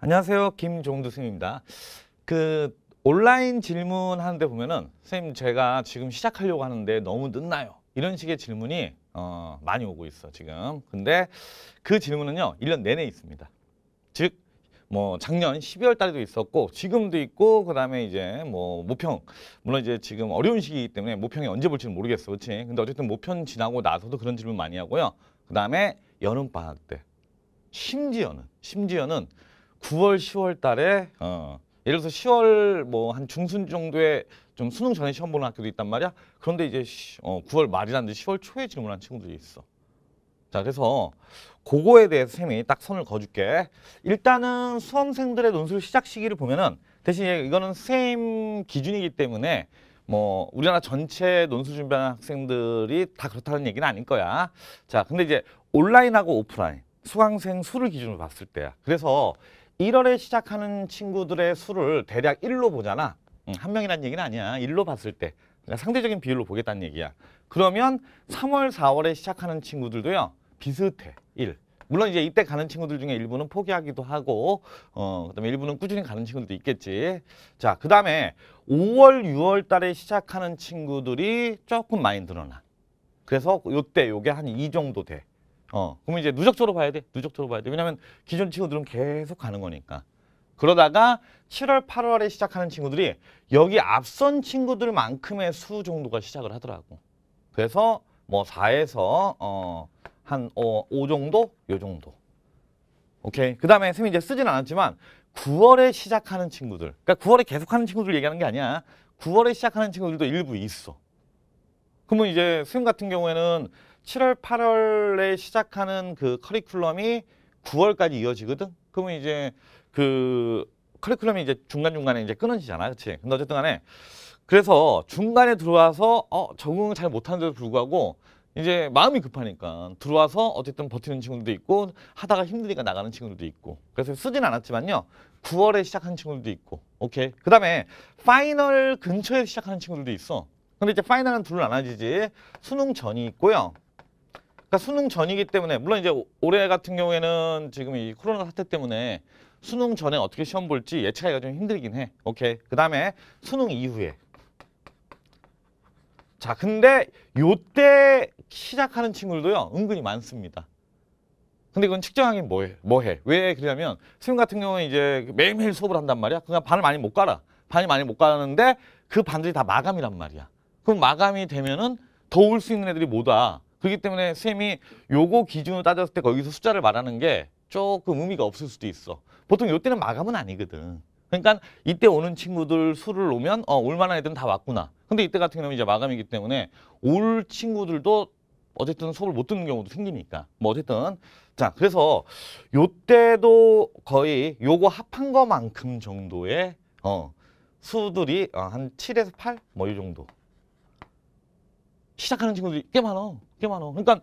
안녕하세요. 김종두 스님입니다. 그 온라인 질문하는데 보면은 선생님 제가 지금 시작하려고 하는데 너무 늦나요? 이런 식의 질문이 어, 많이 오고 있어 지금. 근데 그 질문은요. 1년 내내 있습니다. 즉 뭐 작년 12월 달에도 있었고 지금도 있고 그다음에 이제 뭐 모평 물론 이제 지금 어려운 시기이기 때문에 모평이 언제 볼지는 모르겠어. 그렇지? 근데 어쨌든 모평 지나고 나서도 그런 질문 많이 하고요. 그다음에 여름 방학 때 심지어는 심지어는 9월, 10월 달에 어, 예를 들어서 10월 뭐 한 중순 정도에 좀 수능 전에 시험 보는 학교도 있단 말이야. 그런데 이제 시, 어, 9월 말이라든지 10월 초에 질문한 친구들이 있어. 자, 그래서 그거에 대해서 쌤이 딱 선을 거줄게. 일단은 수험생들의 논술 시작 시기를 보면은 대신 이거는 쌤 기준이기 때문에 뭐 우리나라 전체 논술 준비하는 학생들이 다 그렇다는 얘기는 아닐 거야. 자, 근데 이제 온라인하고 오프라인 수강생 수를 기준으로 봤을 때야. 그래서 1월에 시작하는 친구들의 수를 대략 1로 보잖아. 한 명이란 얘기는 아니야. 1로 봤을 때. 그러니까 상대적인 비율로 보겠다는 얘기야. 그러면 3월, 4월에 시작하는 친구들도요. 비슷해. 1. 물론 이제 이때 가는 친구들 중에 일부는 포기하기도 하고 어 그다음에 일부는 꾸준히 가는 친구들도 있겠지. 자, 그다음에 5월, 6월 달에 시작하는 친구들이 조금 많이 늘어나. 그래서 요때 요게 한이 정도 돼. 어, 그러면 이제 누적적으로 봐야 돼. 누적적으로 봐야 돼. 왜냐면 기존 친구들은 계속 가는 거니까. 그러다가 7월, 8월에 시작하는 친구들이 여기 앞선 친구들만큼의 수 정도가 시작을 하더라고. 그래서 뭐 4에서 어, 한 어, 5 정도? 요 정도. 오케이. 그 다음에 쌤이 이제 쓰진 않았지만 9월에 시작하는 친구들. 그러니까 9월에 계속하는 친구들 얘기하는 게 아니야. 9월에 시작하는 친구들도 일부 있어. 그러면 이제 쌤 같은 경우에는 7월, 8월에 시작하는 그 커리큘럼이 9월까지 이어지거든. 그러면 이제 그 커리큘럼이 이제 중간중간에 이제 끊어지잖아. 그치? 근데 어쨌든 간에 그래서 중간에 들어와서 어, 적응을 잘 못하는데도 불구하고 이제 마음이 급하니까 들어와서 어쨌든 버티는 친구들도 있고 하다가 힘드니까 나가는 친구들도 있고 그래서 쓰진 않았지만요 9월에 시작한 친구들도 있고 오케이 그 다음에 파이널 근처에 시작하는 친구들도 있어 근데 이제 파이널은 둘로 나눠지지 수능 전이 있고요 그러니까 수능 전이기 때문에 물론 이제 올해 같은 경우에는 지금 이 코로나 사태 때문에 수능 전에 어떻게 시험 볼지 예측하기가 좀 힘들긴 해. 오케이. 그다음에 수능 이후에 자, 근데 요때 시작하는 친구들도요. 은근히 많습니다. 근데 이건 측정하긴 뭐해? 뭐해? 왜 그러냐면 수능 같은 경우는 이제 매일매일 수업을 한단 말이야. 그냥 반을 많이 못 가라. 반이 많이 못 가는데 그 반들이 다 마감이란 말이야. 그럼 마감이 되면은 더울수 있는 애들이 뭐다? 그렇기 때문에 쌤이 요거 기준으로 따졌을 때 거기서 숫자를 말하는 게 조금 의미가 없을 수도 있어. 보통 요때는 마감은 아니거든. 그러니까 이때 오는 친구들 수를 오면 어, 올 만한 애들은 다 왔구나. 근데 이때 같은 경우는 이제 마감이기 때문에 올 친구들도 어쨌든 수업을 못 듣는 경우도 생기니까. 뭐 어쨌든 자 그래서 요때도 거의 요거 합한 거만큼 정도의 어 수들이 어, 한 7에서 8뭐이 정도 시작하는 친구들이 꽤 많아. 그렇게 많어. 그러니까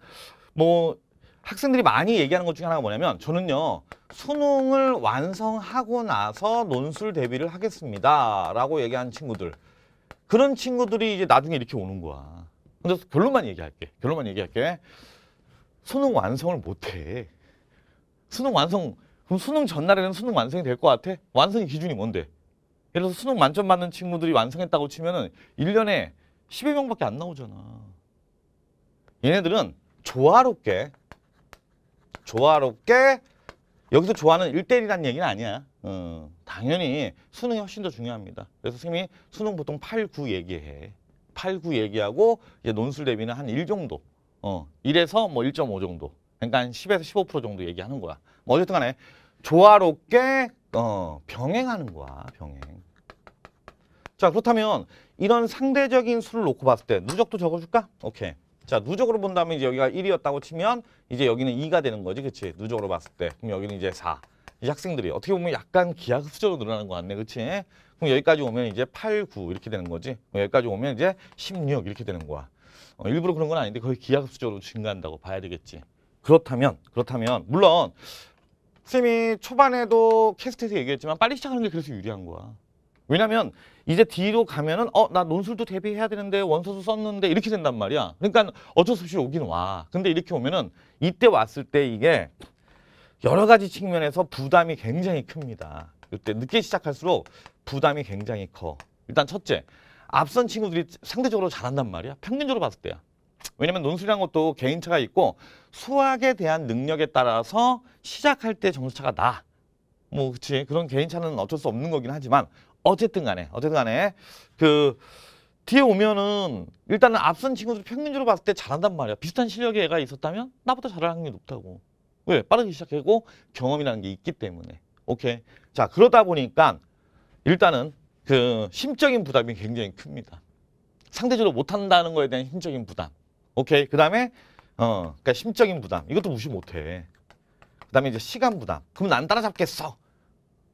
뭐 학생들이 많이 얘기하는 것 중에 하나가 뭐냐면 저는요 수능을 완성하고 나서 논술 대비를 하겠습니다 라고 얘기하는 친구들 그런 친구들이 이제 나중에 이렇게 오는 거야 근데 결론만 얘기할게 결론만 얘기할게 수능 완성을 못해 수능 완성 그럼 수능 전날에는 수능 완성이 될 것 같아? 완성의 기준이 뭔데? 예를 들어서 수능 만점 받는 친구들이 완성했다고 치면은 일년에 십여 명밖에안 나오잖아 얘네들은 조화롭게 조화롭게 여기서 좋아하는 일대일이란 얘기는 아니야. 어, 당연히 수능이 훨씬 더 중요합니다. 그래서 선생님이 수능 보통 8, 9 얘기해. 8, 9 얘기하고 이제 논술 대비는 한 1 정도. 어, 1에서 뭐 1.5 정도. 그러니까 한 10에서 15% 정도 얘기하는 거야. 뭐 어쨌든 간에 조화롭게 어, 병행하는 거야. 병행. 자 그렇다면 이런 상대적인 수를 놓고 봤을 때 누적도 적어줄까? 오케이. 자, 누적으로 본다면 이제 여기가 1이었다고 치면 이제 여기는 2가 되는 거지. 그치? 누적으로 봤을 때. 그럼 여기는 이제 4. 이 학생들이 어떻게 보면 약간 기하급수적으로 늘어나는 것 같네. 그치? 그럼 여기까지 오면 이제 8, 9 이렇게 되는 거지. 여기까지 오면 이제 16 이렇게 되는 거야. 어, 일부러 그런 건 아닌데 거의 기하급수적으로 증가한다고 봐야 되겠지. 그렇다면, 그렇다면, 물론, 쌤이 초반에도 캐스트에서 얘기했지만 빨리 시작하는 게 그래서 유리한 거야. 왜냐면 이제 뒤로 가면은 어 나 논술도 대비해야 되는데 원서도 썼는데 이렇게 된단 말이야. 그러니까 어쩔 수 없이 오긴 와. 근데 이렇게 오면은 이때 왔을 때 이게 여러 가지 측면에서 부담이 굉장히 큽니다. 이때 늦게 시작할수록 부담이 굉장히 커. 일단 첫째, 앞선 친구들이 상대적으로 잘한단 말이야. 평균적으로 봤을 때야. 왜냐면 논술이란 것도 개인차가 있고 수학에 대한 능력에 따라서 시작할 때 점수차가 나. 뭐 그치 그런 개인차는 어쩔 수 없는 거긴 하지만 어쨌든 간에 어쨌든 간에 그 뒤에 오면은 일단은 앞선 친구들 평균적으로 봤을 때 잘한단 말이야. 비슷한 실력의 애가 있었다면 나보다 잘할 확률이 높다고. 왜? 빠르게 시작했고 경험이라는 게 있기 때문에. 오케이. 자 그러다 보니까 일단은 그 심적인 부담이 굉장히 큽니다. 상대적으로 못한다는 거에 대한 심적인 부담. 오케이. 그 다음에 어, 그니까 심적인 부담. 이것도 무시 못해. 그 다음에 이제 시간 부담. 그럼 난 따라잡겠어.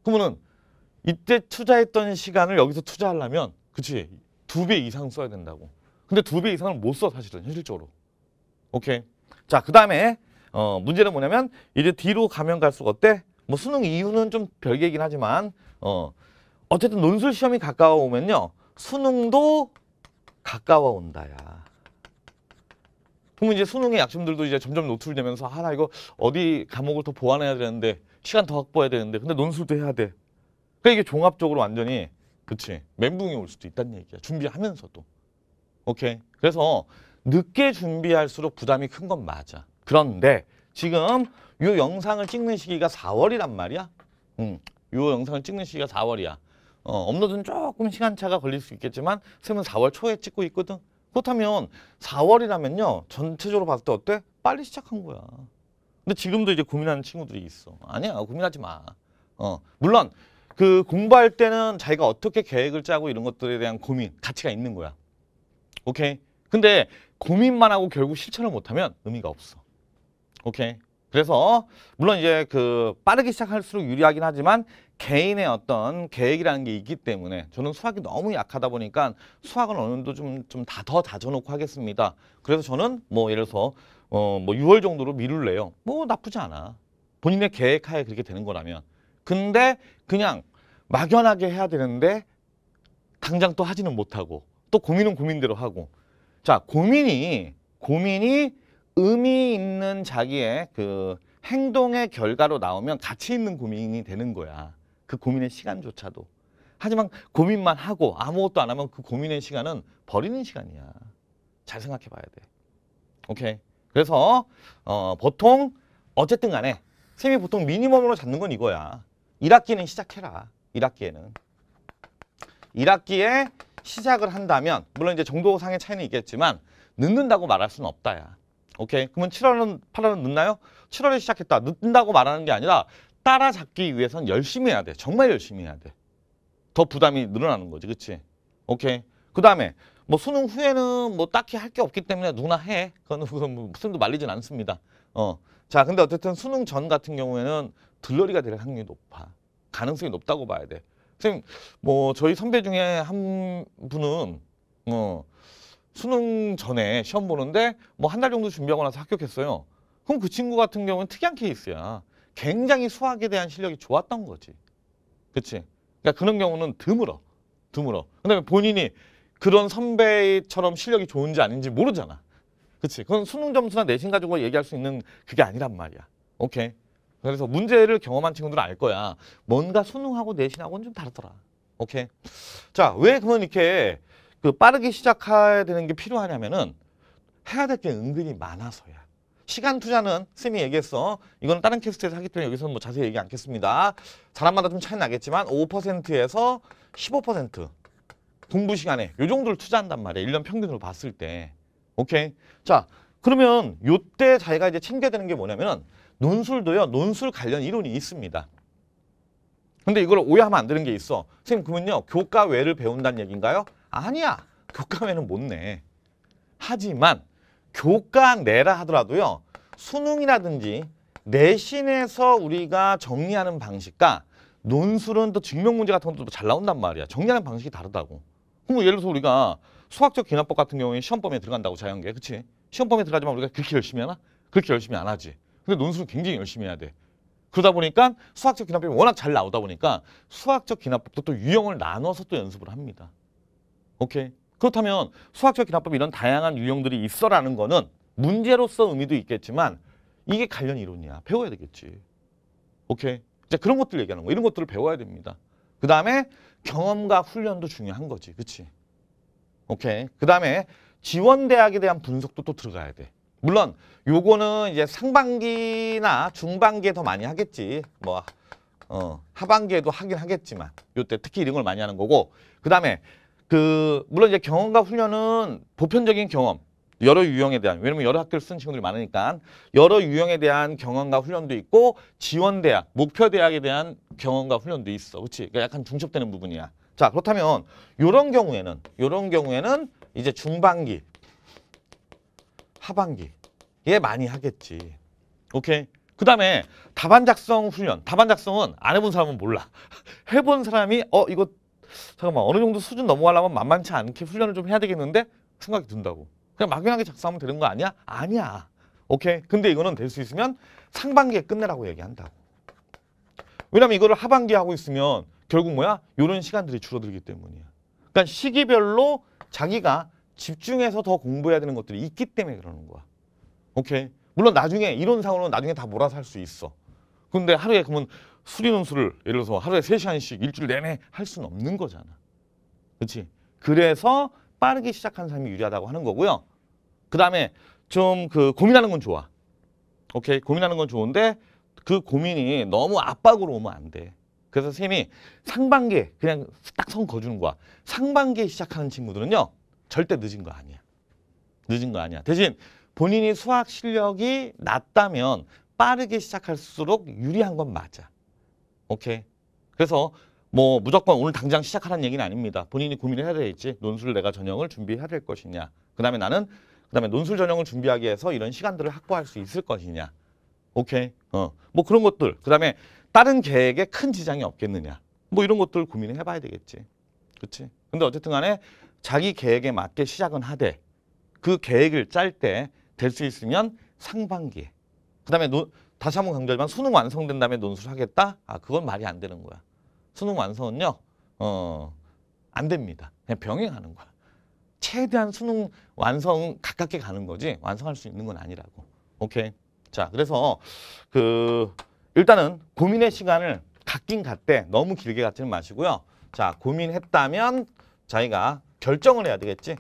그러면은 이때 투자했던 시간을 여기서 투자하려면 그치 두 배 이상 써야 된다고 근데 두 배 이상을 못써 사실은 현실적으로 오케이 자그 다음에 어, 문제는 뭐냐면 이제 뒤로 가면 갈수록 어때 뭐 수능 이유는좀 별개이긴 하지만 어, 어쨌든 논술 시험이 가까워오면요 수능도 가까워온다야 그러면 이제 수능의 약점들도 이제 점점 노출되면서 하나 아, 이거 어디 과목을 더 보완해야 되는데 시간 더 확보해야 되는데 근데 논술도 해야 돼 그러니까 이게 종합적으로 완전히 그치 멘붕이 올 수도 있다는 얘기야. 준비하면서도. 오케이. 그래서 늦게 준비할수록 부담이 큰 건 맞아. 그런데 지금 이 영상을 찍는 시기가 4월이란 말이야. 음, 이 영상을 찍는 시기가 4월이야. 어, 업로드는 조금 시간차가 걸릴 수 있겠지만 쌤은 4월 초에 찍고 있거든. 그렇다면 4월이라면요. 전체적으로 봤을 때 어때? 빨리 시작한 거야. 근데 지금도 이제 고민하는 친구들이 있어. 아니야 고민하지 마. 어, 물론 그 공부할 때는 자기가 어떻게 계획을 짜고 이런 것들에 대한 고민, 가치가 있는 거야. 오케이? 근데 고민만 하고 결국 실천을 못하면 의미가 없어. 오케이? 그래서 물론 이제 그 빠르게 시작할수록 유리하긴 하지만 개인의 어떤 계획이라는 게 있기 때문에 저는 수학이 너무 약하다 보니까 수학은 어느 정도 좀 좀 다 더 다져놓고 하겠습니다. 그래서 저는 뭐 예를 들어서 어뭐 6월 정도로 미룰래요. 뭐 나쁘지 않아. 본인의 계획하에 그렇게 되는 거라면. 근데 그냥 막연하게 해야 되는데 당장 또 하지는 못하고 또 고민은 고민대로 하고 자 고민이 고민이 의미 있는 자기의 그 행동의 결과로 나오면 가치 있는 고민이 되는 거야 그 고민의 시간조차도 하지만 고민만 하고 아무것도 안 하면 그 고민의 시간은 버리는 시간이야 잘 생각해 봐야 돼 오케이 그래서 어, 보통 어쨌든 간에 쌤이 보통 미니멈으로 잡는 건 이거야 1학기는 시작해라. 1학기에는. 1학기에 시작을 한다면 물론 이제 정도상의 차이는 있겠지만 늦는다고 말할 수는 없다야. 오케이. 그러면 7월은 8월은 늦나요? 7월에 시작했다. 늦는다고 말하는 게 아니라 따라잡기 위해선 열심히 해야 돼. 정말 열심히 해야 돼. 더 부담이 늘어나는 거지. 그치? 오케이. 그 다음에 뭐 수능 후에는 뭐 딱히 할 게 없기 때문에 누나 해. 그건, 그건 뭐 수능도 말리진 않습니다. 어. 자, 근데 어쨌든 수능 전 같은 경우에는 들러리가 될 확률이 높아. 가능성이 높다고 봐야 돼. 선생님, 뭐 저희 선배 중에 한 분은 어, 수능 전에 시험 보는데 뭐 한 달 정도 준비하고 나서 합격했어요. 그럼 그 친구 같은 경우는 특이한 케이스야. 굉장히 수학에 대한 실력이 좋았던 거지. 그치? 그러니까 그런 경우는 드물어. 드물어. 근데 본인이 그런 선배처럼 실력이 좋은지 아닌지 모르잖아. 그치? 그건 수능 점수나 내신 가지고 얘기할 수 있는 그게 아니란 말이야. 오케이. 그래서 문제를 경험한 친구들은 알 거야. 뭔가 수능하고 내신하고는 좀 다르더라. 오케이. 자, 왜 그러면 이렇게 그 빠르게 시작해야 되는 게 필요하냐면은 해야 될 게 은근히 많아서야. 시간 투자는 쌤이 얘기했어. 이건 다른 캐스트에서 하기 때문에 여기서는 뭐 자세히 얘기 않겠습니다. 사람마다 좀 차이 나겠지만 5%에서 15% 공부 시간에 요 정도를 투자한단 말이야. 1년 평균으로 봤을 때. 오케이. 자, 그러면 요때 자기가 이제 챙겨야 되는 게 뭐냐면은 논술도요. 논술 관련 이론이 있습니다. 근데 이걸 오해하면 안 되는 게 있어. 선생님 그러면요. 교과외를 배운다는 얘기인가요? 아니야. 교과외는 못 내. 하지만 교과내라 하더라도요. 수능이라든지 내신에서 우리가 정리하는 방식과 논술은 또 증명문제 같은 것도 잘 나온단 말이야. 정리하는 방식이 다르다고. 그럼 예를 들어서 우리가 수학적 기납법 같은 경우에 시험범위에 들어간다고 자연계, 그치? 시험범위에 들어가지만 우리가 그렇게 열심히 하나? 그렇게 열심히 안 하지. 근데 논술을 굉장히 열심히 해야 돼. 그러다 보니까 수학적 기납법이 워낙 잘 나오다 보니까 수학적 기납법도 또 유형을 나눠서 또 연습을 합니다. 오케이. 그렇다면 수학적 기납법 이런 다양한 유형들이 있어라는 거는 문제로서 의미도 있겠지만 이게 관련 이론이야. 배워야 되겠지. 오케이. 이제 그런 것들 얘기하는 거. 이런 것들을 배워야 됩니다. 그 다음에 경험과 훈련도 중요한 거지. 그치? 오케이. 그 다음에 지원대학에 대한 분석도 또 들어가야 돼. 물론 요거는 이제 상반기나 중반기에 더 많이 하겠지. 뭐 어, 하반기에도 하긴 하겠지만 요때 특히 이런 걸 많이 하는 거고 그다음에 그 물론 이제 경험과 훈련은 보편적인 경험 여러 유형에 대한 왜냐면 여러 학교를 쓴 친구들이 많으니까 여러 유형에 대한 경험과 훈련도 있고 지원 대학 목표 대학에 대한 경험과 훈련도 있어 그렇지 그러니까 약간 중첩되는 부분이야 자 그렇다면 요런 경우에는 요런 경우에는 이제 중반기 하반기에 예, 많이 하겠지. 오케이? 그 다음에 답안 작성 훈련. 답안 작성은 안 해본 사람은 몰라. 해본 사람이 어 이거 잠깐만 어느 정도 수준 넘어가려면 만만치 않게 훈련을 좀 해야 되겠는데 생각이 든다고. 그냥 막연하게 작성하면 되는 거 아니야? 아니야. 오케이? 근데 이거는 될 수 있으면 상반기에 끝내라고 얘기한다고. 왜냐면 이거를 하반기 하고 있으면 결국 뭐야? 이런 시간들이 줄어들기 때문이야. 그러니까 시기별로 자기가 집중해서 더 공부해야 되는 것들이 있기 때문에 그러는 거야. 오케이. 물론 나중에 이론상으로는 나중에 다 몰아서 할 수 있어. 근데 하루에 그러면 수리논술을 예를 들어서 하루에 세시간씩 일주일 내내 할 수는 없는 거잖아. 그렇지? 그래서 빠르게 시작하는 사람이 유리하다고 하는 거고요. 그다음에 좀 그 고민하는 건 좋아. 오케이. 고민하는 건 좋은데 그 고민이 너무 압박으로 오면 안 돼. 그래서 쌤이 상반기에 그냥 딱 선 거주는 거야. 상반기에 시작하는 친구들은요. 절대 늦은 거 아니야. 늦은 거 아니야. 대신 본인이 수학 실력이 낮다면 빠르게 시작할수록 유리한 건 맞아. 오케이. 그래서 뭐 무조건 오늘 당장 시작하라는 얘기는 아닙니다. 본인이 고민을 해야 되겠지. 논술 내가 전형을 준비해야 될 것이냐. 그 다음에 나는 그 다음에 논술 전형을 준비하기 위해서 이런 시간들을 확보할 수 있을 것이냐. 오케이. 어. 뭐 그런 것들. 그 다음에 다른 계획에 큰 지장이 없겠느냐. 뭐 이런 것들 고민을 해봐야 되겠지. 그치? 근데 어쨌든 간에 자기 계획에 맞게 시작은 하되 그 계획을 짤 때 될 수 있으면 상반기에 그 다음에 다시 한번 강조하지만 수능 완성된 다음에 논술 하겠다? 아 그건 말이 안 되는 거야 수능 완성은요 어안 됩니다 그냥 병행하는 거야 최대한 수능 완성 가깝게 가는 거지 완성할 수 있는 건 아니라고 오케이 자 그래서 그 일단은 고민의 시간을 갖긴 갔대 너무 길게 갖지는 마시고요 자 고민했다면 자기가 결정을 해야 되겠지.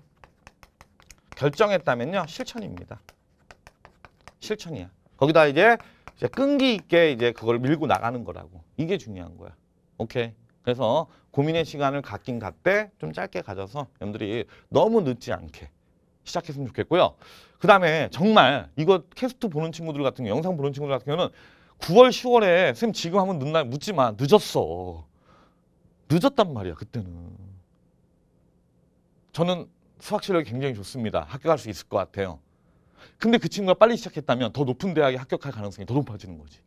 결정했다면요. 실천입니다. 실천이야. 거기다 이제 끈기 있게 이제 그걸 밀고 나가는 거라고. 이게 중요한 거야. 오케이. 그래서 고민의 시간을 갖긴 갖되 좀 짧게 가져서 여러분들이 너무 늦지 않게 시작했으면 좋겠고요. 그 다음에 정말 이거 캐스트 보는 친구들 같은 경우, 영상 보는 친구들 같은 경우는 9월, 10월에 쌤 지금 하면 늦나 묻지 마. 늦었어. 늦었단 말이야, 그때는. 저는 수학 실력이 굉장히 좋습니다. 합격할 수 있을 것 같아요. 근데 그 친구가 빨리 시작했다면 더 높은 대학에 합격할 가능성이 더 높아지는 거지.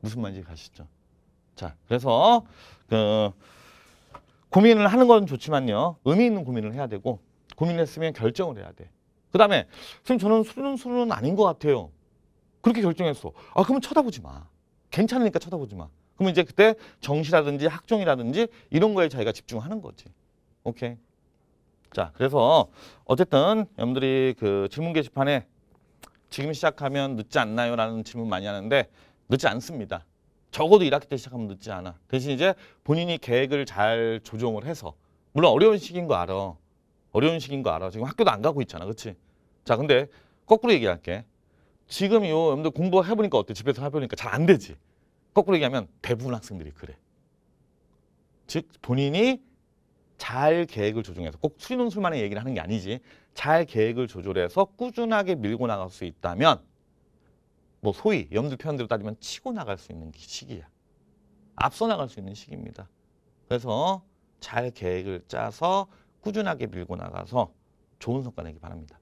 무슨 말인지 가시죠. 자, 그래서 그 고민을 하는 건 좋지만요. 의미 있는 고민을 해야 되고 고민했으면 결정을 해야 돼. 그다음에 선생님 저는 수능 수능 아닌 것 같아요. 그렇게 결정했어. 아, 그러면 쳐다보지 마. 괜찮으니까 쳐다보지 마. 그러면 이제 그때 정시라든지 학종이라든지 이런 거에 자기가 집중하는 거지. 오케이. 자, 그래서 어쨌든 여러분들이 그 질문 게시판에 지금 시작하면 늦지 않나요? 라는 질문 많이 하는데 늦지 않습니다. 적어도 1학기 때 시작하면 늦지 않아. 대신 이제 본인이 계획을 잘 조정을 해서 물론 어려운 시기인 거 알아. 어려운 시기인 거 알아. 지금 학교도 안 가고 있잖아. 그치 자, 근데 거꾸로 얘기할게. 지금 요 여러분들 공부해보니까 어때? 집에서 해보니까 잘 안 되지. 거꾸로 얘기하면 대부분 학생들이 그래. 즉 본인이 잘 계획을 조정해서 꼭 수리논술만의 얘기를 하는 게 아니지 잘 계획을 조절해서 꾸준하게 밀고 나갈 수 있다면 뭐 소위 염두편대로 따지면 치고 나갈 수 있는 시기야. 앞서 나갈 수 있는 시기입니다. 그래서 잘 계획을 짜서 꾸준하게 밀고 나가서 좋은 성과 내기 바랍니다.